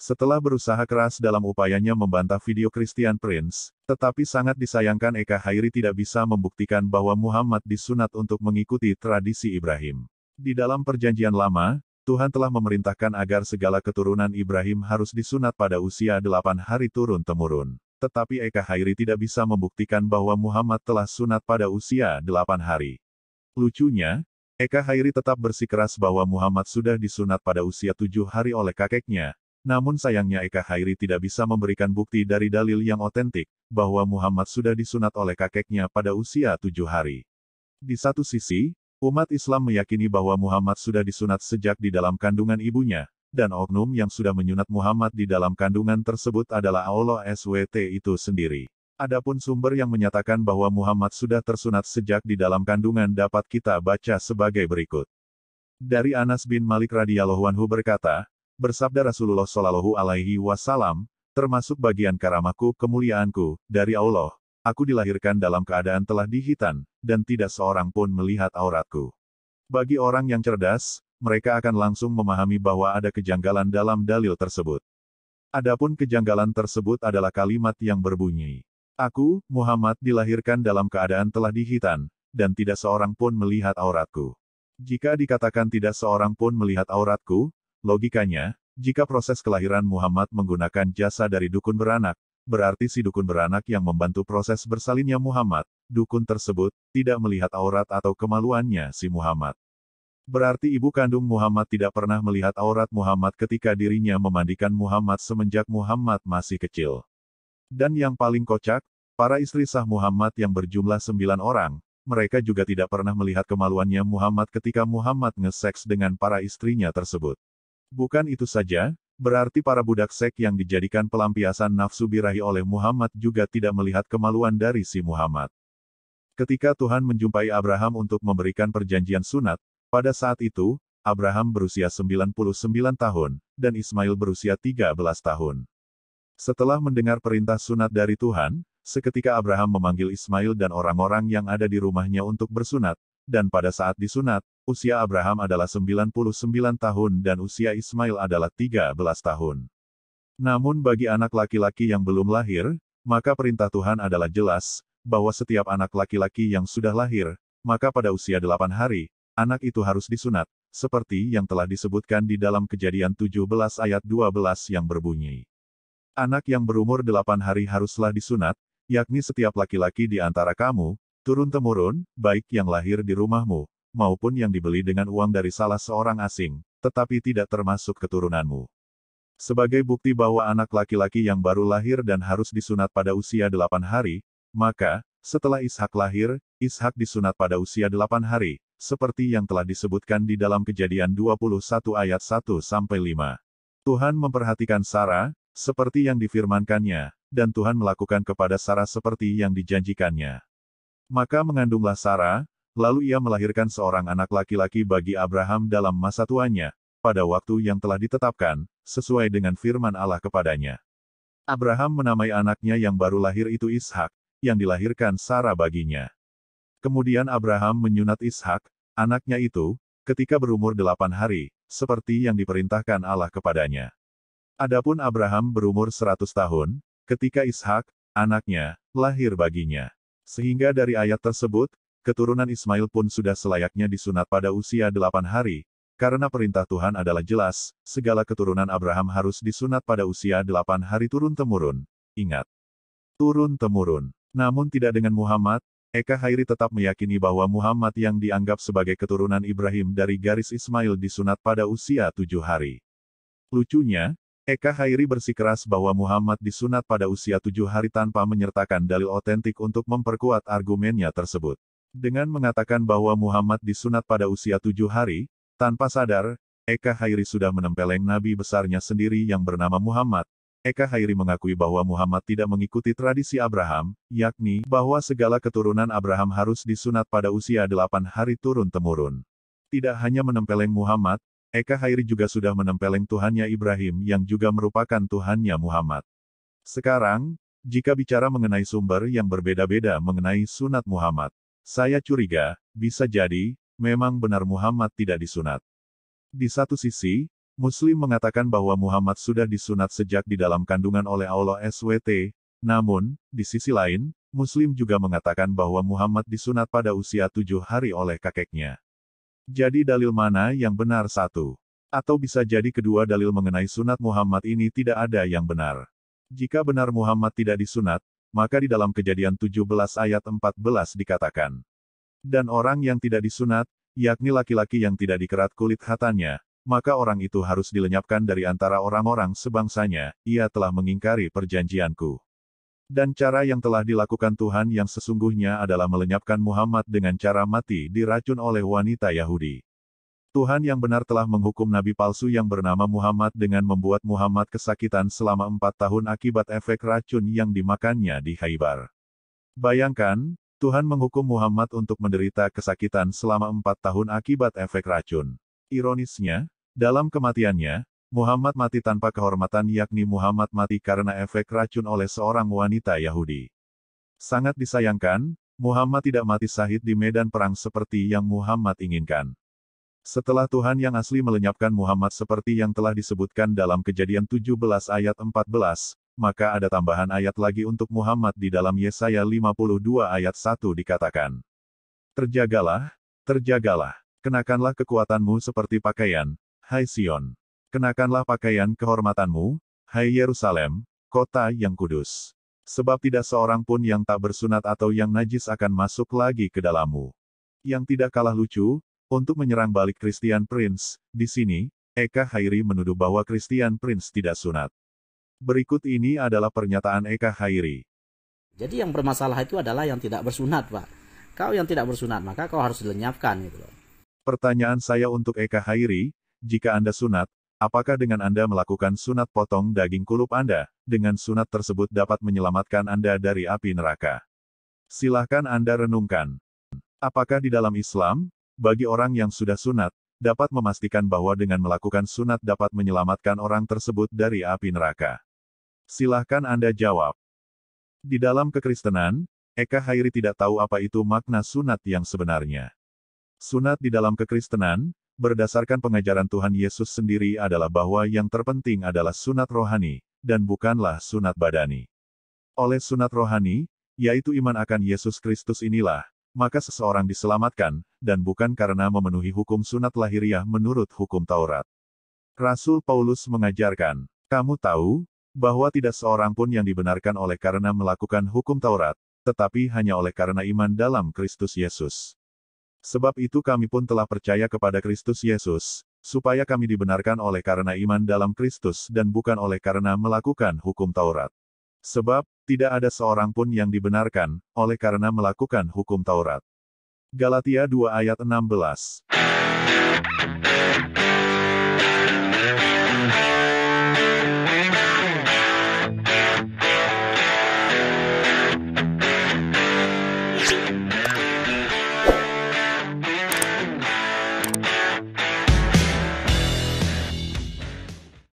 Setelah berusaha keras dalam upayanya membantah video Christian Prince, tetapi sangat disayangkan Eka Hairi tidak bisa membuktikan bahwa Muhammad disunat untuk mengikuti tradisi Ibrahim. Di dalam perjanjian lama, Tuhan telah memerintahkan agar segala keturunan Ibrahim harus disunat pada usia delapan hari turun-temurun. Tetapi Eka Hairi tidak bisa membuktikan bahwa Muhammad telah sunat pada usia delapan hari. Lucunya, Eka Hairi tetap bersikeras bahwa Muhammad sudah disunat pada usia tujuh hari oleh kakeknya, namun sayangnya Eka Hairi tidak bisa memberikan bukti dari dalil yang otentik, bahwa Muhammad sudah disunat oleh kakeknya pada usia tujuh hari. Di satu sisi, umat Islam meyakini bahwa Muhammad sudah disunat sejak di dalam kandungan ibunya, dan oknum yang sudah menyunat Muhammad di dalam kandungan tersebut adalah Allah SWT itu sendiri. Adapun sumber yang menyatakan bahwa Muhammad sudah tersunat sejak di dalam kandungan dapat kita baca sebagai berikut. Dari Anas bin Malik radhiyallahu anhu berkata, bersabda Rasulullah Shallallahu Alaihi Wasallam, termasuk bagian karamaku, kemuliaanku, dari Allah. Aku dilahirkan dalam keadaan telah dihitan, dan tidak seorang pun melihat auratku. Bagi orang yang cerdas, mereka akan langsung memahami bahwa ada kejanggalan dalam dalil tersebut. Adapun kejanggalan tersebut adalah kalimat yang berbunyi, Aku, Muhammad dilahirkan dalam keadaan telah dihitan, dan tidak seorang pun melihat auratku. Jika dikatakan tidak seorang pun melihat auratku, Logikanya, jika proses kelahiran Muhammad menggunakan jasa dari dukun beranak, berarti si dukun beranak yang membantu proses bersalinnya Muhammad, dukun tersebut, tidak melihat aurat atau kemaluannya si Muhammad. Berarti ibu kandung Muhammad tidak pernah melihat aurat Muhammad ketika dirinya memandikan Muhammad semenjak Muhammad masih kecil. Dan yang paling kocak, para istri sah Muhammad yang berjumlah sembilan orang, mereka juga tidak pernah melihat kemaluannya Muhammad ketika Muhammad ngeseks dengan para istrinya tersebut. Bukan itu saja, berarti para budak sek yang dijadikan pelampiasan nafsu birahi oleh Muhammad juga tidak melihat kemaluan dari si Muhammad. Ketika Tuhan menjumpai Abraham untuk memberikan perjanjian sunat, pada saat itu, Abraham berusia 99 tahun, dan Ismail berusia 13 tahun. Setelah mendengar perintah sunat dari Tuhan, seketika Abraham memanggil Ismail dan orang-orang yang ada di rumahnya untuk bersunat, dan pada saat disunat, usia Abraham adalah 99 tahun dan usia Ismail adalah 13 tahun. Namun bagi anak laki-laki yang belum lahir, maka perintah Tuhan adalah jelas, bahwa setiap anak laki-laki yang sudah lahir, maka pada usia 8 hari, anak itu harus disunat, seperti yang telah disebutkan di dalam kejadian 17 ayat 12 yang berbunyi. Anak yang berumur 8 hari haruslah disunat, yakni setiap laki-laki di antara kamu, Turun-temurun, baik yang lahir di rumahmu, maupun yang dibeli dengan uang dari salah seorang asing, tetapi tidak termasuk keturunanmu. Sebagai bukti bahwa anak laki-laki yang baru lahir dan harus disunat pada usia delapan hari, maka, setelah Ishak lahir, Ishak disunat pada usia delapan hari, seperti yang telah disebutkan di dalam kejadian 21 ayat 1-5. Tuhan memperhatikan Sarah, seperti yang difirmankannya, dan Tuhan melakukan kepada Sarah seperti yang dijanjikannya. Maka mengandunglah Sarah, lalu ia melahirkan seorang anak laki-laki bagi Abraham dalam masa tuanya, pada waktu yang telah ditetapkan, sesuai dengan firman Allah kepadanya. Abraham menamai anaknya yang baru lahir itu Ishak, yang dilahirkan Sarah baginya. Kemudian Abraham menyunat Ishak, anaknya itu, ketika berumur delapan hari, seperti yang diperintahkan Allah kepadanya. Adapun Abraham berumur seratus tahun, ketika Ishak, anaknya, lahir baginya. Sehingga dari ayat tersebut, keturunan Ismail pun sudah selayaknya disunat pada usia delapan hari, karena perintah Tuhan adalah jelas, segala keturunan Abraham harus disunat pada usia delapan hari turun-temurun. Ingat, turun-temurun. Namun tidak dengan Muhammad, Eka Hairi tetap meyakini bahwa Muhammad yang dianggap sebagai keturunan Ibrahim dari garis Ismail disunat pada usia tujuh hari. Lucunya, Eka Hairi bersikeras bahwa Muhammad disunat pada usia tujuh hari tanpa menyertakan dalil otentik untuk memperkuat argumennya tersebut. Dengan mengatakan bahwa Muhammad disunat pada usia tujuh hari, tanpa sadar, Eka Hairi sudah menempeleng nabi besarnya sendiri yang bernama Muhammad. Eka Hairi mengakui bahwa Muhammad tidak mengikuti tradisi Abraham, yakni bahwa segala keturunan Abraham harus disunat pada usia delapan hari turun-temurun. Tidak hanya menempeleng Muhammad, Eka Hairi juga sudah menempeleng Tuhannya Ibrahim yang juga merupakan Tuhannya Muhammad. Sekarang, jika bicara mengenai sumber yang berbeda-beda mengenai sunat Muhammad, saya curiga, bisa jadi, memang benar Muhammad tidak disunat. Di satu sisi, Muslim mengatakan bahwa Muhammad sudah disunat sejak di dalam kandungan oleh Allah SWT, namun, di sisi lain, Muslim juga mengatakan bahwa Muhammad disunat pada usia tujuh hari oleh kakeknya. Jadi dalil mana yang benar satu? Atau bisa jadi kedua dalil mengenai sunat Muhammad ini tidak ada yang benar. Jika benar Muhammad tidak disunat, maka di dalam kejadian 17 ayat 14 dikatakan. Dan orang yang tidak disunat, yakni laki-laki yang tidak dikerat kulit hatanya, maka orang itu harus dilenyapkan dari antara orang-orang sebangsanya, ia telah mengingkari perjanjianku. Dan cara yang telah dilakukan Tuhan yang sesungguhnya adalah melenyapkan Muhammad dengan cara mati diracun oleh wanita Yahudi. Tuhan yang benar telah menghukum nabi palsu yang bernama Muhammad dengan membuat Muhammad kesakitan selama empat tahun akibat efek racun yang dimakannya di Khaybar. Bayangkan, Tuhan menghukum Muhammad untuk menderita kesakitan selama empat tahun akibat efek racun. Ironisnya, dalam kematiannya, Muhammad mati tanpa kehormatan yakni Muhammad mati karena efek racun oleh seorang wanita Yahudi. Sangat disayangkan, Muhammad tidak mati sahid di medan perang seperti yang Muhammad inginkan. Setelah Tuhan yang asli melenyapkan Muhammad seperti yang telah disebutkan dalam kejadian 17 ayat 14, maka ada tambahan ayat lagi untuk Muhammad di dalam Yesaya 52 ayat 1 dikatakan. Terjagalah, terjagalah, kenakanlah kekuatanmu seperti pakaian, Hai Sion. Kenakanlah pakaian kehormatanmu, hai Yerusalem, kota yang kudus. Sebab tidak seorang pun yang tak bersunat atau yang najis akan masuk lagi ke dalammu. Yang tidak kalah lucu, untuk menyerang balik Christian Prince, di sini, Eka Hairi menuduh bahwa Christian Prince tidak sunat. Berikut ini adalah pernyataan Eka Hairi. Jadi yang bermasalah itu adalah yang tidak bersunat, Pak. Kau yang tidak bersunat, maka kau harus dilenyapkan gitu Pertanyaan saya untuk Eka Hairi, jika Anda sunat, Apakah dengan Anda melakukan sunat potong daging kulup Anda, dengan sunat tersebut dapat menyelamatkan Anda dari api neraka? Silahkan Anda renungkan. Apakah di dalam Islam, bagi orang yang sudah sunat, dapat memastikan bahwa dengan melakukan sunat dapat menyelamatkan orang tersebut dari api neraka? Silahkan Anda jawab. Di dalam kekristenan, Eka Hairi tidak tahu apa itu makna sunat yang sebenarnya. Sunat di dalam kekristenan, berdasarkan pengajaran Tuhan Yesus sendiri adalah bahwa yang terpenting adalah sunat rohani, dan bukanlah sunat badani. Oleh sunat rohani, yaitu iman akan Yesus Kristus inilah, maka seseorang diselamatkan, dan bukan karena memenuhi hukum sunat lahiriah menurut hukum Taurat. Rasul Paulus mengajarkan, kamu tahu, bahwa tidak seorang pun yang dibenarkan oleh karena melakukan hukum Taurat, tetapi hanya oleh karena iman dalam Kristus Yesus. Sebab itu kami pun telah percaya kepada Kristus Yesus, supaya kami dibenarkan oleh karena iman dalam Kristus dan bukan oleh karena melakukan hukum Taurat. Sebab, tidak ada seorang pun yang dibenarkan, oleh karena melakukan hukum Taurat. Galatia 2 ayat 16